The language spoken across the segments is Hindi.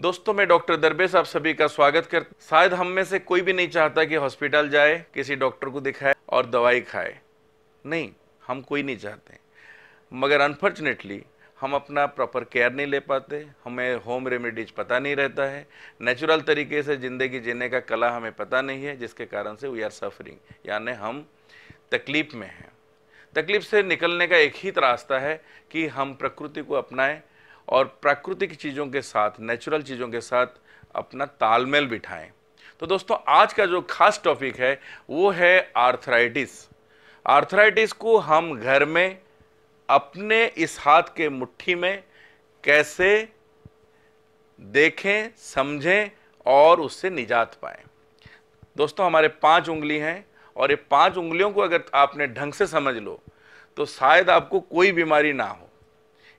दोस्तों मैं डॉक्टर दरबे साहब सभी का स्वागत कर शायद हम में से कोई भी नहीं चाहता कि हॉस्पिटल जाए किसी डॉक्टर को दिखाए और दवाई खाए नहीं हम कोई नहीं चाहते मगर अनफॉर्चुनेटली हम अपना प्रॉपर केयर नहीं ले पाते हमें होम रेमेडीज पता नहीं रहता है नेचुरल तरीके से ज़िंदगी जीने का कला हमें पता नहीं है जिसके कारण से वी आर सफरिंग यानि हम तकलीफ़ में हैं तकलीफ़ से निकलने का एक ही रास्ता है कि हम प्रकृति को अपनाएं और प्राकृतिक चीज़ों के साथ नेचुरल चीज़ों के साथ अपना तालमेल बिठाएं तो दोस्तों आज का जो खास टॉपिक है वो है आर्थराइटिस आर्थराइटिस को हम घर में अपने इस हाथ के मुट्ठी में कैसे देखें समझें और उससे निजात पाएं दोस्तों हमारे पांच उंगली हैं और ये पांच उंगलियों को अगर आपने ढंग से समझ लो तो शायद आपको कोई बीमारी ना हो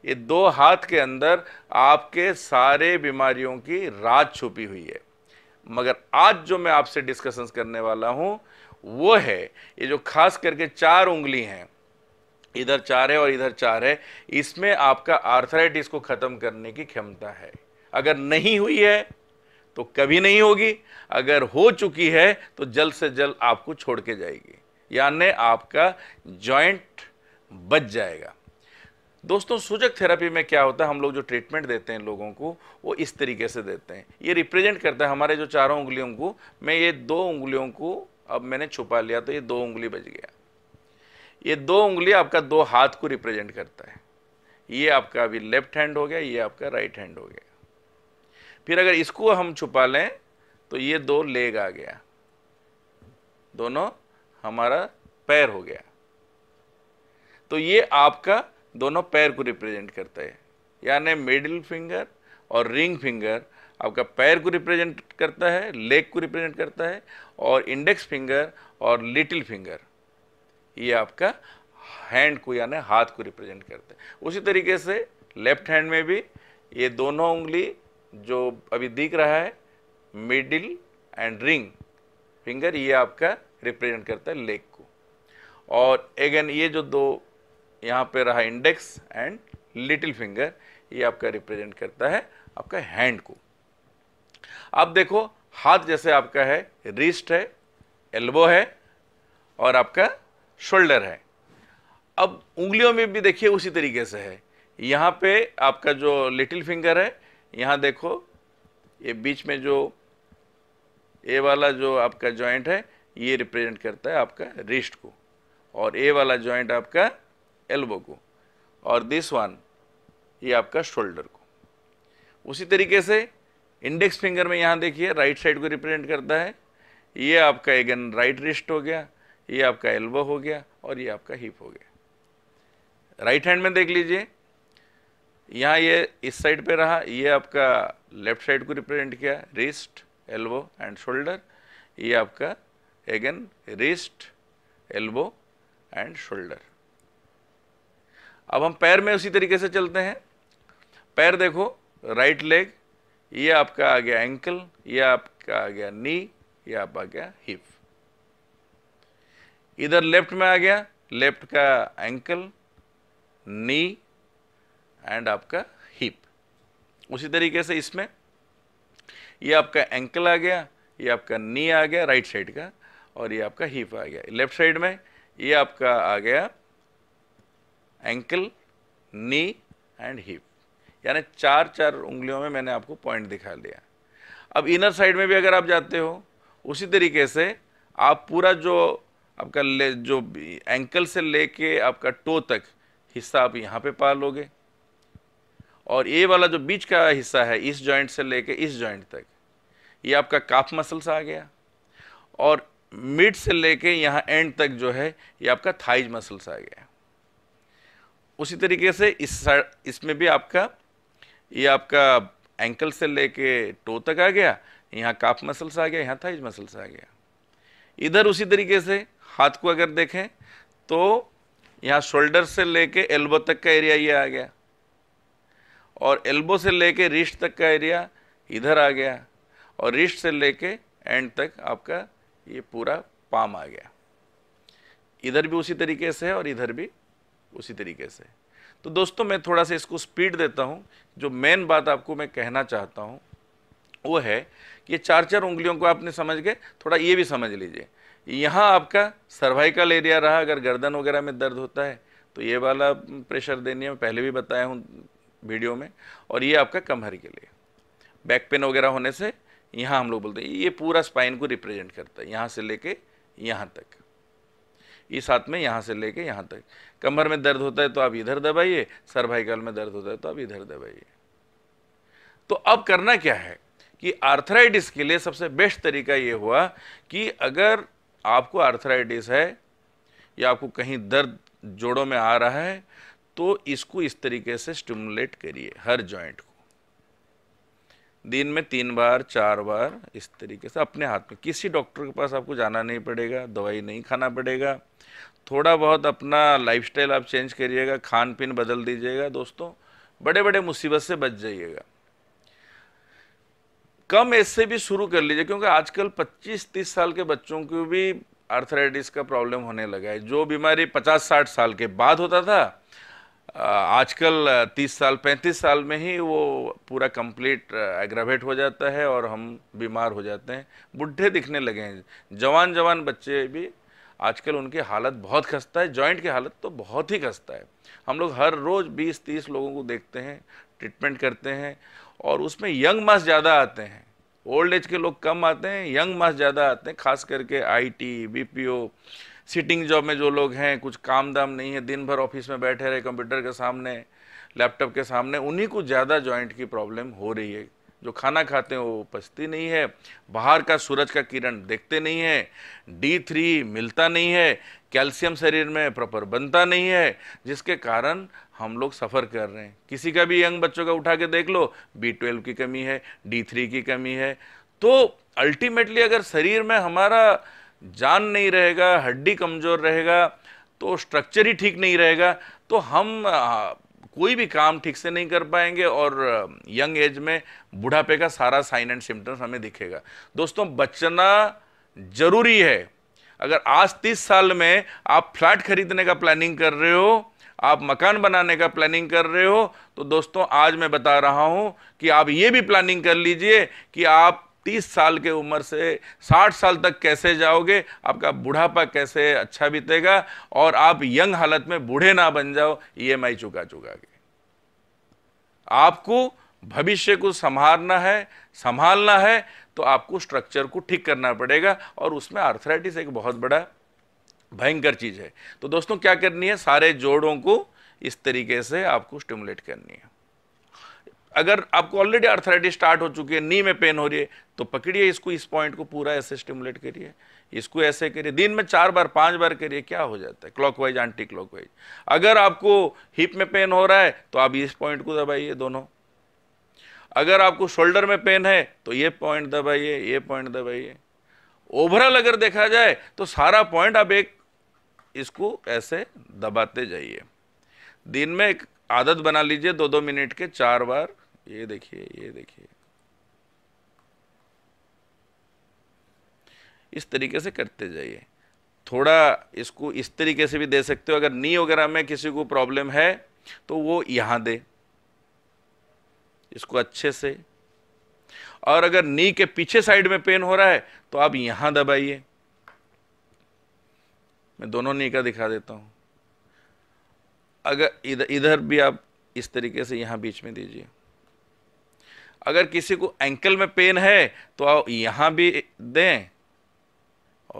ये दो हाथ के अंदर आपके सारे बीमारियों की रात छुपी हुई है मगर आज जो मैं आपसे डिस्कशंस करने वाला हूँ वो है ये जो खास करके चार उंगली हैं इधर चार है और इधर चार है इसमें आपका आर्थराइटिस को ख़त्म करने की क्षमता है अगर नहीं हुई है तो कभी नहीं होगी अगर हो चुकी है तो जल्द से जल्द आपको छोड़ के जाएगी यानी आपका जॉइंट बच जाएगा दोस्तों सूजक थेरेपी में क्या होता है हम लोग जो ट्रीटमेंट देते हैं लोगों को वो इस तरीके से देते हैं ये रिप्रेजेंट करता है हमारे जो चारों उंगलियों को मैं ये दो उंगलियों को अब मैंने छुपा लिया तो ये दो उंगली बच गया ये दो उंगली आपका दो हाथ को रिप्रेजेंट करता है ये आपका अभी लेफ्ट हैंड हो गया ये आपका राइट हैंड हो गया फिर अगर इसको हम छुपा लें तो ये दो लेग आ गया दोनों हमारा पैर हो गया तो ये आपका दोनों पैर को रिप्रेजेंट करता है यानी मिडिल फिंगर और रिंग फिंगर आपका पैर को रिप्रेजेंट करता है लेग को रिप्रेजेंट करता है और इंडेक्स फिंगर और लिटिल फिंगर ये आपका हैंड को यानी हाथ को रिप्रेजेंट करता है उसी तरीके से लेफ्ट हैंड में भी ये दोनों उंगली जो अभी दिख रहा है मिडिल एंड रिंग फिंगर ये आपका रिप्रेजेंट करता है लेग को और एगेन ये जो दो यहाँ पे रहा इंडेक्स एंड लिटिल फिंगर ये आपका रिप्रेजेंट करता है आपका हैंड को अब देखो हाथ जैसे आपका है रिस्ट है एल्बो है और आपका शोल्डर है अब उंगलियों में भी देखिए उसी तरीके से है यहाँ पे आपका जो लिटिल फिंगर है यहाँ देखो ये बीच में जो ए वाला जो आपका जॉइंट है ये रिप्रेजेंट करता है आपका रिस्ट को और ए वाला जॉइंट आपका एल्बो को और दिस वन ये आपका शोल्डर को उसी तरीके से इंडेक्स फिंगर में यहाँ देखिए राइट साइड को रिप्रेजेंट करता है ये आपका एगन राइट रिस्ट हो गया ये आपका एल्बो हो गया और ये आपका हिप हो गया राइट हैंड में देख लीजिए यहाँ ये इस साइड पे रहा ये आपका लेफ्ट साइड को रिप्रेजेंट किया रिस्ट एल्बो एंड शोल्डर ये आपका again wrist elbow and shoulder अब हम पैर में उसी तरीके से चलते हैं पैर देखो राइट लेग ये आपका आ गया एंकल ये आपका आ गया नी ये आप आ गया हिप इधर लेफ्ट में आ गया लेफ्ट का एंकल नी एंड आपका हिप उसी तरीके से इसमें ये आपका एंकल आ गया ये आपका नी आ गया राइट साइड का और ये आपका हिप आ गया लेफ्ट साइड में ये आपका आ गया एंकल नी एंड हिप यानी चार चार उंगलियों में मैंने आपको पॉइंट दिखा लिया अब इनर साइड में भी अगर आप जाते हो उसी तरीके से आप पूरा जो आपका ले जो एंकल से लेके आपका टो तक हिस्सा आप यहाँ पे पा लोगे और ये वाला जो बीच का हिस्सा है इस जॉइंट से लेके इस जॉइंट तक ये आपका काफ मसल्स आ गया और मिड से लेके यहाँ एंड तक जो है ये आपका थाइज मसल्स आ गया उसी तरीके से इस इसमें भी आपका ये आपका एंकल से लेके टो तक आ गया यहाँ काफ मसल्स आ गया यहाँ थाइज मसल्स आ गया इधर उसी तरीके से हाथ को अगर देखें तो यहाँ शोल्डर से लेके एल्बो तक का एरिया ये आ गया और एल्बो से लेके रिस्ट तक का एरिया इधर आ गया और रिस्ट से लेके एंड तक आपका ये पूरा पाम आ गया इधर भी उसी तरीके से है और इधर भी उसी तरीके से तो दोस्तों मैं थोड़ा सा इसको स्पीड देता हूँ जो मेन बात आपको मैं कहना चाहता हूँ वो है कि चार चार उंगलियों को आपने समझ गए थोड़ा ये भी समझ लीजिए यहाँ आपका सर्वाइकल एरिया रहा अगर गर्दन वगैरह में दर्द होता है तो ये वाला प्रेशर देनी है मैं पहले भी बताया हूँ वीडियो में और ये आपका कमर के लिए बैक पेन वगैरह होने से यहाँ हम लोग बोलते हैं ये पूरा स्पाइन को रिप्रेजेंट करता है यहाँ से लेके यहाँ तक इस हाथ में यहाँ से लेके यहाँ तक कमर में दर्द होता है तो आप इधर दबाइए सर्वाइकल में दर्द होता है तो आप इधर दबाइए तो अब करना क्या है कि आर्थराइटिस के लिए सबसे बेस्ट तरीका ये हुआ कि अगर आपको आर्थराइटिस है या आपको कहीं दर्द जोड़ों में आ रहा है तो इसको इस तरीके से स्टिमुलेट करिए हर जॉइंट को दिन में तीन बार चार बार इस तरीके से अपने हाथ में किसी डॉक्टर के पास आपको जाना नहीं पड़ेगा दवाई नहीं खाना पड़ेगा थोड़ा बहुत अपना लाइफस्टाइल आप चेंज करिएगा खान पीन बदल दीजिएगा दोस्तों बड़े बड़े मुसीबत से बच जाइएगा कम एज से भी शुरू कर लीजिए क्योंकि आजकल 25-30 साल के बच्चों को भी आर्थराइटिस का प्रॉब्लम होने लगा है जो बीमारी 50-60 साल के बाद होता था आजकल 30 साल 35 साल में ही वो पूरा कंप्लीट एग्रावेट हो जाता है और हम बीमार हो जाते हैं बुढ़े दिखने लगे हैं जवान जवान बच्चे भी आजकल उनकी हालत बहुत खस्ता है जॉइंट की हालत तो बहुत ही खस्ता है हम लोग हर रोज़ 20-30 लोगों को देखते हैं ट्रीटमेंट करते हैं और उसमें यंग मास ज़्यादा आते हैं ओल्ड एज के लोग कम आते हैं यंग मास ज़्यादा आते हैं खास करके आई टी सिटिंग जॉब में जो लोग हैं कुछ काम दाम नहीं है दिन भर ऑफिस में बैठे रहे कंप्यूटर के सामने लैपटॉप के सामने उन्हीं को ज़्यादा जॉइंट की प्रॉब्लम हो रही है जो खाना खाते हैं वो पचती नहीं है बाहर का सूरज का किरण देखते नहीं है डी थ्री मिलता नहीं है कैल्शियम शरीर में प्रॉपर बनता नहीं है जिसके कारण हम लोग सफ़र कर रहे हैं किसी का भी यंग बच्चों का उठा के देख लो बी ट्वेल्व की कमी है डी थ्री की कमी है तो अल्टीमेटली अगर शरीर में हमारा जान नहीं रहेगा हड्डी कमज़ोर रहेगा तो स्ट्रक्चर ही ठीक नहीं रहेगा तो हम कोई भी काम ठीक से नहीं कर पाएंगे और यंग एज में बुढ़ापे का सारा साइन एंड सिम्टम्स हमें दिखेगा दोस्तों बचना ज़रूरी है अगर आज तीस साल में आप फ्लैट खरीदने का प्लानिंग कर रहे हो आप मकान बनाने का प्लानिंग कर रहे हो तो दोस्तों आज मैं बता रहा हूं कि आप ये भी प्लानिंग कर लीजिए कि आप तीस साल के उम्र से साठ साल तक कैसे जाओगे आपका बुढ़ापा कैसे अच्छा बीतेगा और आप यंग हालत में बूढ़े ना बन जाओ ईएमआई e चुका चुका के आपको भविष्य को संभालना है संभालना है तो आपको स्ट्रक्चर को ठीक करना पड़ेगा और उसमें आर्थराइटिस एक बहुत बड़ा भयंकर चीज़ है तो दोस्तों क्या करनी है सारे जोड़ों को इस तरीके से आपको स्टिमुलेट करनी है अगर आपको ऑलरेडी अर्थराइटिस स्टार्ट हो चुकी है नी में पेन हो रही है तो पकड़िए इसको इस पॉइंट को पूरा ऐसे स्टिमुलेट करिए इसको ऐसे करिए दिन में चार बार पांच बार करिए क्या हो जाता है क्लॉकवाइज एंटी क्लॉकवाइज अगर आपको हिप में पेन हो रहा है तो आप इस पॉइंट को दबाइए दोनों अगर आपको शोल्डर में पेन है तो ये पॉइंट दबाइए ये पॉइंट दबाइए ओवरऑल अगर देखा जाए तो सारा पॉइंट आप एक इसको ऐसे दबाते जाइए दिन में एक आदत बना लीजिए दो दो मिनट के चार बार ये देखिए ये देखिए इस तरीके से करते जाइए थोड़ा इसको इस तरीके से भी दे सकते हो अगर नी वगैरह में किसी को प्रॉब्लम है तो वो यहां दे इसको अच्छे से और अगर नी के पीछे साइड में पेन हो रहा है तो आप यहां दबाइए मैं दोनों नी का दिखा देता हूं अगर इधर इधर भी आप इस तरीके से यहां बीच में दीजिए अगर किसी को एंकल में पेन है तो आओ यहाँ भी दें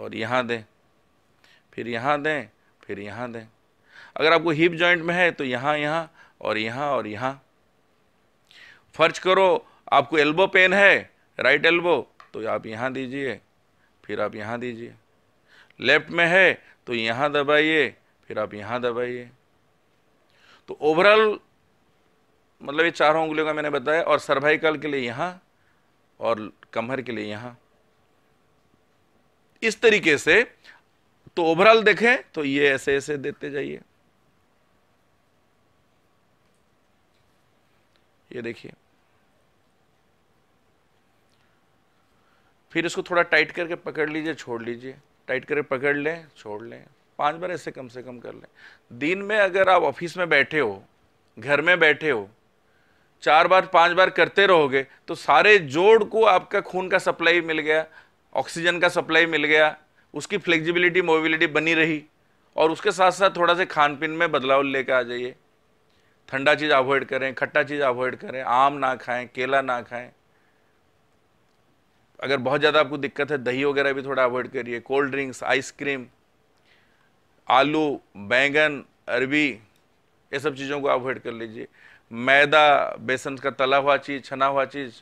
और यहाँ दें फिर यहाँ दें फिर यहाँ दें अगर आपको हिप जॉइंट में है तो यहाँ यहाँ और यहाँ और यहाँ फर्ज करो आपको एल्बो पेन है राइट एल्बो तो आप यहाँ दीजिए फिर आप यहाँ दीजिए लेफ्ट में है तो यहाँ दबाइए फिर आप यहाँ दबाइए तो ओवरऑल मतलब ये चारों उंगलियों का मैंने बताया और सर्वाइकल के लिए यहां और कमर के लिए यहां इस तरीके से तो ओवरऑल देखें तो ये ऐसे ऐसे देते जाइए ये देखिए फिर इसको थोड़ा टाइट करके पकड़ लीजिए छोड़ लीजिए टाइट करके पकड़ लें छोड़ लें पांच बार ऐसे कम से कम कर लें दिन में अगर आप ऑफिस में बैठे हो घर में बैठे हो चार बार पांच बार करते रहोगे तो सारे जोड़ को आपका खून का सप्लाई मिल गया ऑक्सीजन का सप्लाई मिल गया उसकी फ्लेक्सिबिलिटी मोबिलिटी बनी रही और उसके साथ साथ थोड़ा सा खान पीन में बदलाव लेकर आ जाइए ठंडा चीज़ अवॉइड करें खट्टा चीज़ अवॉइड करें आम ना खाएं केला ना खाएं अगर बहुत ज़्यादा आपको दिक्कत है दही वगैरह भी थोड़ा अवॉइड करिए कोल्ड ड्रिंक्स आइसक्रीम आलू बैंगन अरबी ये सब चीज़ों को अवॉइड कर लीजिए मैदा बेसन का तला हुआ चीज़ छना हुआ चीज़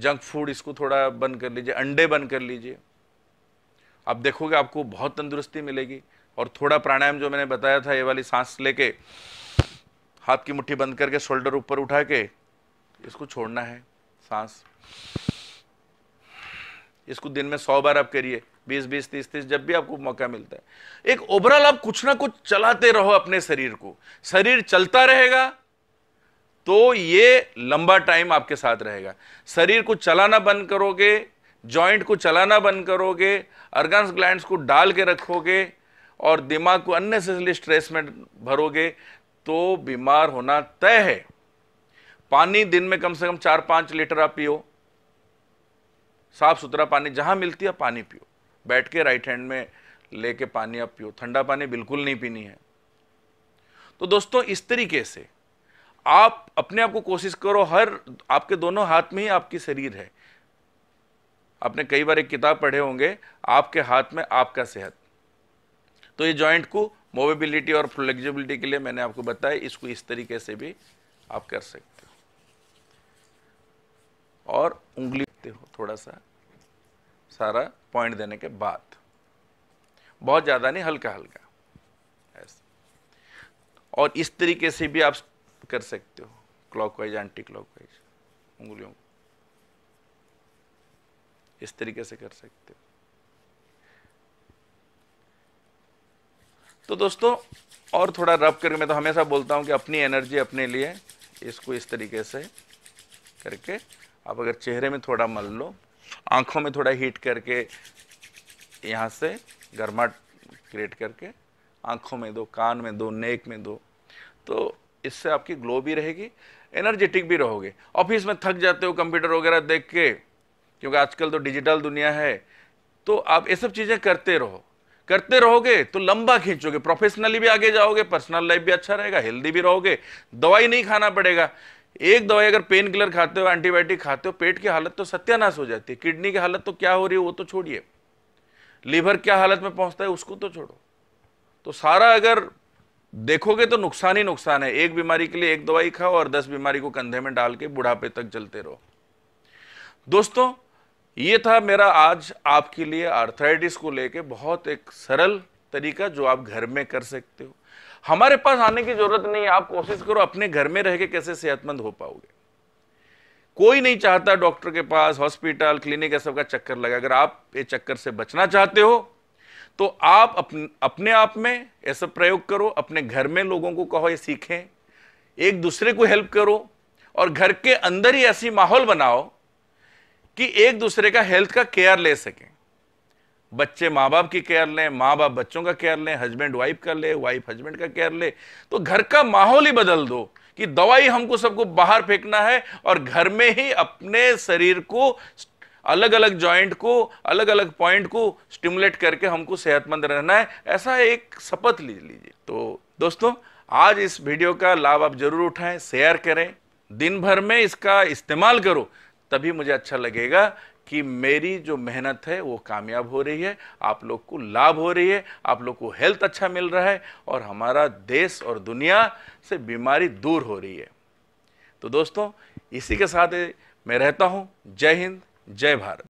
जंक फूड इसको थोड़ा बंद कर लीजिए अंडे बंद कर लीजिए आप देखोगे आपको बहुत तंदुरुस्ती मिलेगी और थोड़ा प्राणायाम जो मैंने बताया था ये वाली सांस लेके हाथ की मुट्ठी बंद करके शोल्डर ऊपर उठा के इसको छोड़ना है सांस इसको दिन में सौ बार आप करिए बीस बीस तीस तीस जब भी आपको मौका मिलता है एक ओवरऑल आप कुछ ना कुछ चलाते रहो अपने शरीर को शरीर चलता रहेगा तो ये लंबा टाइम आपके साथ रहेगा शरीर को चलाना बंद करोगे जॉइंट को चलाना बंद करोगे अर्गन्स ग्लैंड्स को डाल के रखोगे और दिमाग को अननेसेसरी स्ट्रेस में भरोगे तो बीमार होना तय है पानी दिन में कम से कम चार पाँच लीटर आप पियो साफ सुथरा पानी जहाँ मिलती है पानी पियो बैठ के राइट हैंड में लेके पानी आप पियो ठंडा पानी बिल्कुल नहीं पीनी है तो दोस्तों इस तरीके से आप अपने आप को कोशिश करो हर आपके दोनों हाथ में ही आपकी शरीर है आपने कई बार एक किताब पढ़े होंगे आपके हाथ में आपका सेहत तो ये जॉइंट को मोबिलिटी और फ्लेक्सिबिलिटी के लिए मैंने आपको बताया इसको इस तरीके से भी आप कर सकते हो और उंगली हो थोड़ा सा सारा पॉइंट देने के बाद बहुत ज़्यादा नहीं हल्का हल्का ऐसे और इस तरीके से भी आप कर सकते हो क्लॉकवाइज एंटी क्लॉकवाइज उंगलियों को इस तरीके से कर सकते हो तो दोस्तों और थोड़ा रब करके मैं तो हमेशा बोलता हूँ कि अपनी एनर्जी अपने लिए इसको इस तरीके से करके आप अगर चेहरे में थोड़ा मल लो आँखों में थोड़ा हीट करके यहाँ से गर्मा क्रिएट करके आँखों में दो कान में दो नेक में दो तो इससे आपकी ग्लो भी रहेगी एनर्जेटिक भी रहोगे ऑफिस में थक जाते हो कंप्यूटर वगैरह देख के क्योंकि आजकल तो डिजिटल दुनिया है तो आप ये सब चीज़ें करते रहो करते रहोगे तो लंबा खींचोगे प्रोफेशनली भी आगे जाओगे पर्सनल लाइफ भी अच्छा रहेगा हेल्दी भी रहोगे दवाई नहीं खाना पड़ेगा एक दवाई अगर पेन किलर खाते हो एंटीबायोटिक खाते हो पेट की हालत तो सत्यानाश हो जाती है किडनी की हालत तो क्या हो रही है वो तो छोड़िए लीवर क्या हालत में पहुंचता है उसको तो छोड़ो तो सारा अगर देखोगे तो नुकसान ही नुकसान है एक बीमारी के लिए एक दवाई खाओ और दस बीमारी को कंधे में डाल के बुढ़ापे तक चलते रहो दोस्तों ये था मेरा आज आपके लिए आर्थराइटिस को लेके बहुत एक सरल तरीका जो आप घर में कर सकते हो हमारे पास आने की जरूरत नहीं है आप कोशिश करो अपने घर में रह के कैसे सेहतमंद हो पाओगे कोई नहीं चाहता डॉक्टर के पास हॉस्पिटल क्लिनिक ऐसा का चक्कर लगा अगर आप ये चक्कर से बचना चाहते हो तो आप अपन, अपने आप में ऐसा प्रयोग करो अपने घर में लोगों को कहो ये सीखें एक दूसरे को हेल्प करो और घर के अंदर ही ऐसी माहौल बनाओ कि एक दूसरे का हेल्थ का केयर ले सकें बच्चे माँ बाप की केयर लें माँ बाप बच्चों का केयर लें हस्बैंड वाइफ का ले वाइफ हस्बैंड का केयर ले तो घर का माहौल ही बदल दो कि दवाई हमको सबको बाहर फेंकना है और घर में ही अपने शरीर को अलग अलग जॉइंट को अलग अलग पॉइंट को स्टिमुलेट करके हमको सेहतमंद रहना है ऐसा एक शपथ ले लीजिए तो दोस्तों आज इस वीडियो का लाभ आप जरूर उठाएं शेयर करें दिन भर में इसका इस्तेमाल करो तभी मुझे अच्छा लगेगा कि मेरी जो मेहनत है वो कामयाब हो रही है आप लोग को लाभ हो रही है आप लोग को हेल्थ अच्छा मिल रहा है और हमारा देश और दुनिया से बीमारी दूर हो रही है तो दोस्तों इसी के साथ मैं रहता हूँ जय हिंद जय भारत